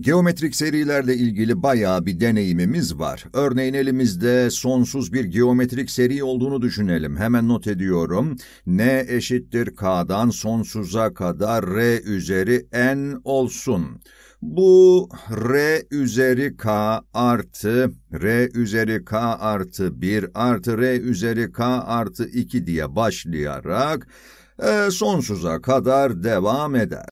Geometrik serilerle ilgili bayağı bir deneyimimiz var. Örneğin elimizde sonsuz bir geometrik seri olduğunu düşünelim. Hemen not ediyorum. N eşittir K'dan sonsuza kadar R üzeri N olsun. Bu R üzeri K artı R üzeri K artı 1 artı R üzeri K artı 2 diye başlayarak e, sonsuza kadar devam eder.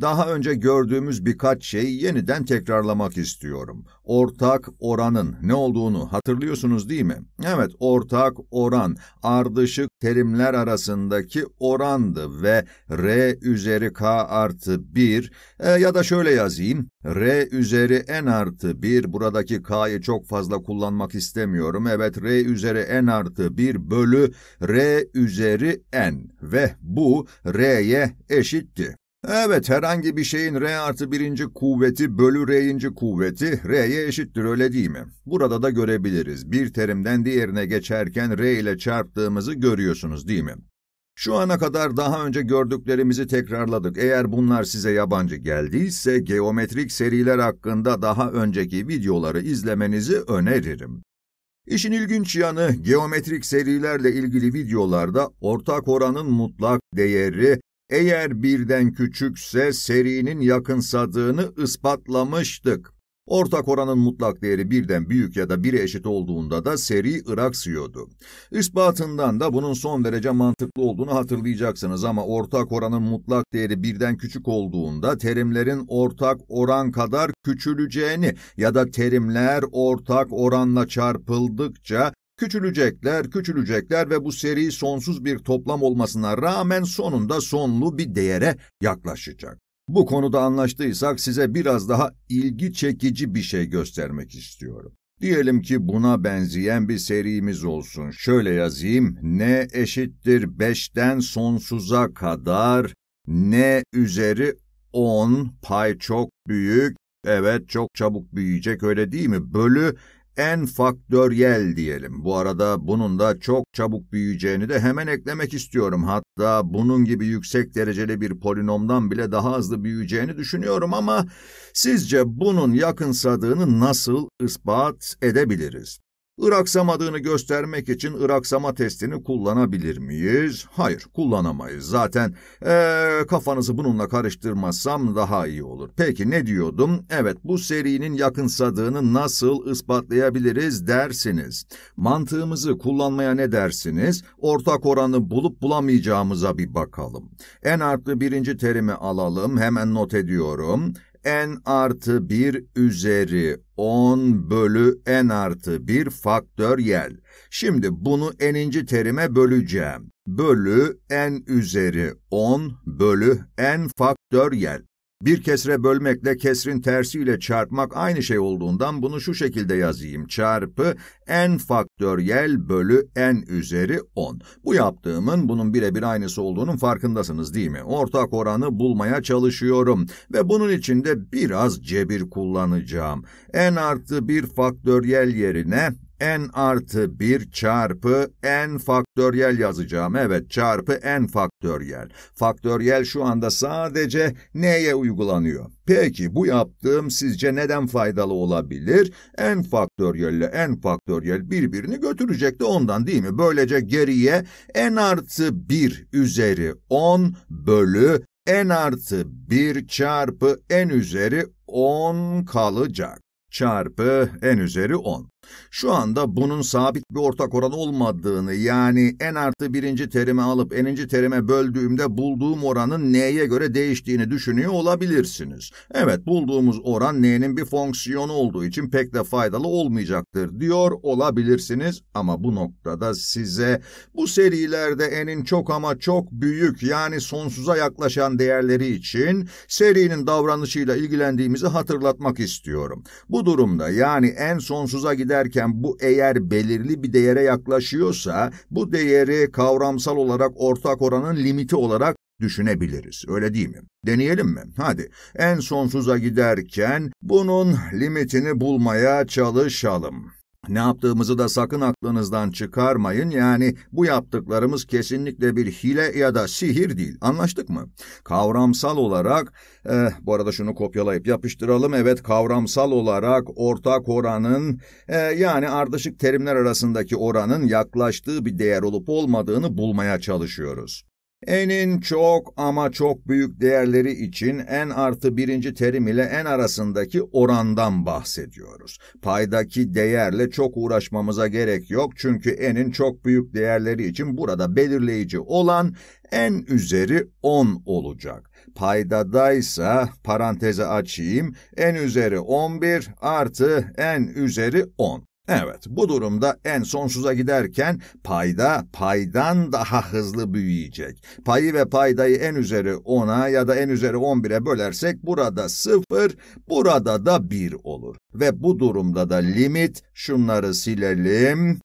Daha önce gördüğümüz birkaç şeyi yeniden tekrarlamak istiyorum. Ortak oranın ne olduğunu hatırlıyorsunuz değil mi? Evet, ortak oran ardışık terimler arasındaki orandı ve R üzeri K artı 1 e, ya da şöyle yazayım. R üzeri N artı 1 buradaki K'yı çok fazla kullanmak istemiyorum. Evet, R üzeri N artı 1 bölü R üzeri N ve bu R'ye eşitti. Evet herhangi bir şeyin R artı birinci kuvveti bölü R'inci kuvveti R'ye eşittir öyle değil mi? Burada da görebiliriz. Bir terimden diğerine geçerken R ile çarptığımızı görüyorsunuz değil mi? Şu ana kadar daha önce gördüklerimizi tekrarladık. Eğer bunlar size yabancı geldiyse geometrik seriler hakkında daha önceki videoları izlemenizi öneririm. İşin ilginç yanı geometrik serilerle ilgili videolarda ortak oranın mutlak değeri eğer birden küçükse serinin yakınsadığını ispatlamıştık. Ortak oranın mutlak değeri birden büyük ya da bire eşit olduğunda da seri ıraksıyordu. İspatından da bunun son derece mantıklı olduğunu hatırlayacaksınız ama ortak oranın mutlak değeri birden küçük olduğunda terimlerin ortak oran kadar küçüleceğini ya da terimler ortak oranla çarpıldıkça Küçülecekler, küçülecekler ve bu seri sonsuz bir toplam olmasına rağmen sonunda sonlu bir değere yaklaşacak. Bu konuda anlaştıysak size biraz daha ilgi çekici bir şey göstermek istiyorum. Diyelim ki buna benzeyen bir serimiz olsun. Şöyle yazayım. N eşittir 5'ten sonsuza kadar N üzeri 10 pay çok büyük. Evet çok çabuk büyüyecek öyle değil mi? Bölü en faktöryel diyelim. Bu arada bunun da çok çabuk büyüyeceğini de hemen eklemek istiyorum. Hatta bunun gibi yüksek dereceli bir polinomdan bile daha hızlı büyüyeceğini düşünüyorum ama sizce bunun yakınsadığını nasıl ispat edebiliriz? Iraksamadığını göstermek için iraksama testini kullanabilir miyiz? Hayır, kullanamayız. Zaten ee, kafanızı bununla karıştırmazsam daha iyi olur. Peki ne diyordum? Evet, bu serinin yakınsadığını nasıl ispatlayabiliriz dersiniz. Mantığımızı kullanmaya ne dersiniz? Ortak oranı bulup bulamayacağımıza bir bakalım. En artlı birinci terimi alalım. Hemen not ediyorum n artı 1 üzeri 10 bölü n artı 1 faktöriyel. Şimdi bunu n'inci terime böleceğim. Bölü n üzeri 10 bölü n faktöriyel. Bir kesre bölmekle kesrin tersiyle çarpmak aynı şey olduğundan bunu şu şekilde yazayım. Çarpı n faktöryel bölü n üzeri 10. Bu yaptığımın bunun birebir aynısı olduğunun farkındasınız değil mi? Ortak oranı bulmaya çalışıyorum ve bunun için de biraz cebir kullanacağım. n artı 1 faktöryel yerine n artı 1 çarpı n faktöryel yazacağım. Evet çarpı n faktöryel. Faktöryel şu anda sadece n'ye uygulanıyor. Peki bu yaptığım sizce neden faydalı olabilir? n faktöryel ile n faktöryel birbirini götürecek de ondan değil mi? Böylece geriye n artı 1 üzeri 10 bölü n artı 1 çarpı n üzeri 10 kalacak. Çarpı n üzeri 10. Şu anda bunun sabit bir ortak oran olmadığını yani n artı birinci terimi alıp n'inci terime böldüğümde bulduğum oranın n'ye göre değiştiğini düşünüyor olabilirsiniz. Evet bulduğumuz oran n'nin bir fonksiyonu olduğu için pek de faydalı olmayacaktır diyor olabilirsiniz ama bu noktada size bu serilerde n'in çok ama çok büyük yani sonsuza yaklaşan değerleri için serinin davranışıyla ilgilendiğimizi hatırlatmak istiyorum. Bu durumda yani n sonsuza giden giderken bu eğer belirli bir değere yaklaşıyorsa bu değeri kavramsal olarak ortak oranın limiti olarak düşünebiliriz. Öyle değil mi? Deneyelim mi? Hadi en sonsuza giderken bunun limitini bulmaya çalışalım. Ne yaptığımızı da sakın aklınızdan çıkarmayın. Yani bu yaptıklarımız kesinlikle bir hile ya da sihir değil. Anlaştık mı? Kavramsal olarak, e, bu arada şunu kopyalayıp yapıştıralım. Evet, kavramsal olarak ortak oranın, e, yani ardışık terimler arasındaki oranın yaklaştığı bir değer olup olmadığını bulmaya çalışıyoruz. N'in çok ama çok büyük değerleri için n artı birinci terim ile n arasındaki orandan bahsediyoruz. Paydaki değerle çok uğraşmamıza gerek yok çünkü n'in çok büyük değerleri için burada belirleyici olan n üzeri 10 olacak. Paydadaysa paranteze açayım n üzeri 11 artı n üzeri 10. Evet, bu durumda en sonsuza giderken payda paydan daha hızlı büyüyecek. Payı ve paydayı en üzeri 10'a ya da en üzeri 11'e bölersek burada 0, burada da 1 olur. Ve bu durumda da limit, şunları silelim.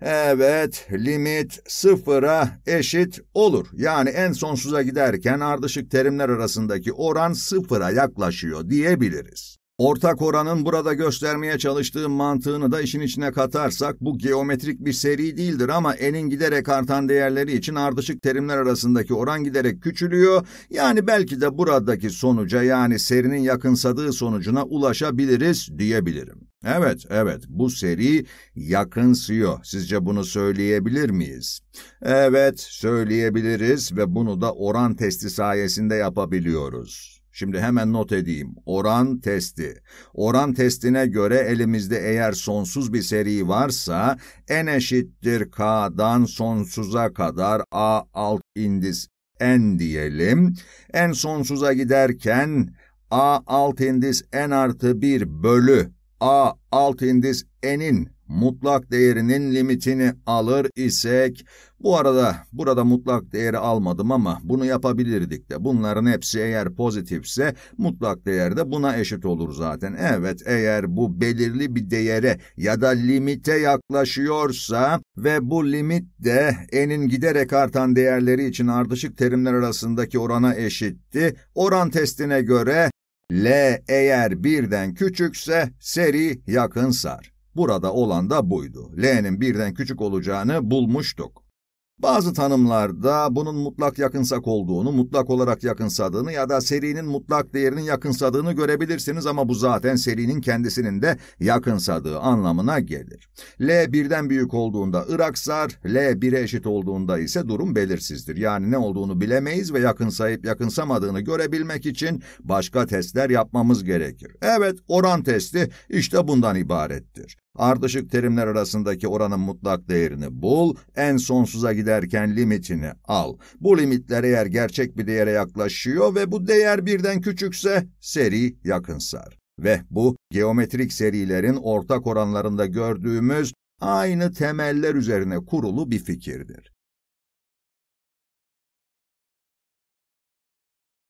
Evet, limit sıfıra eşit olur. Yani en sonsuza giderken ardışık terimler arasındaki oran sıfıra yaklaşıyor diyebiliriz. Ortak oranın burada göstermeye çalıştığı mantığını da işin içine katarsak bu geometrik bir seri değildir ama enin giderek artan değerleri için ardışık terimler arasındaki oran giderek küçülüyor. Yani belki de buradaki sonuca yani serinin yakınsadığı sonucuna ulaşabiliriz diyebilirim. Evet, evet bu seri yakınsıyor. Sizce bunu söyleyebilir miyiz? Evet, söyleyebiliriz ve bunu da oran testi sayesinde yapabiliyoruz. Şimdi hemen not edeyim. Oran testi. Oran testine göre elimizde eğer sonsuz bir seri varsa n eşittir k'dan sonsuza kadar a alt indis n diyelim. n sonsuza giderken a alt indis n artı 1 bölü A alt indis n'in mutlak değerinin limitini alır isek, bu arada burada mutlak değeri almadım ama bunu yapabilirdik de. Bunların hepsi eğer pozitifse mutlak değer de buna eşit olur zaten. Evet eğer bu belirli bir değere ya da limite yaklaşıyorsa ve bu limit de n'in giderek artan değerleri için ardışık terimler arasındaki orana eşitti. Oran testine göre L eğer birden küçükse seri yakın sar. Burada olan da buydu. L'nin birden küçük olacağını bulmuştuk. Bazı tanımlarda bunun mutlak yakınsak olduğunu, mutlak olarak yakınsadığını ya da serinin mutlak değerinin yakınsadığını görebilirsiniz ama bu zaten serinin kendisinin de yakınsadığı anlamına gelir. L birden büyük olduğunda Iraksar, L 1'e eşit olduğunda ise durum belirsizdir. Yani ne olduğunu bilemeyiz ve yakınsayıp yakınsamadığını görebilmek için başka testler yapmamız gerekir. Evet oran testi işte bundan ibarettir. Ardışık terimler arasındaki oranın mutlak değerini bul, en sonsuza giderken limitini al. Bu limitler eğer gerçek bir değere yaklaşıyor ve bu değer birden küçükse seri yakınsar. Ve bu geometrik serilerin ortak oranlarında gördüğümüz aynı temeller üzerine kurulu bir fikirdir.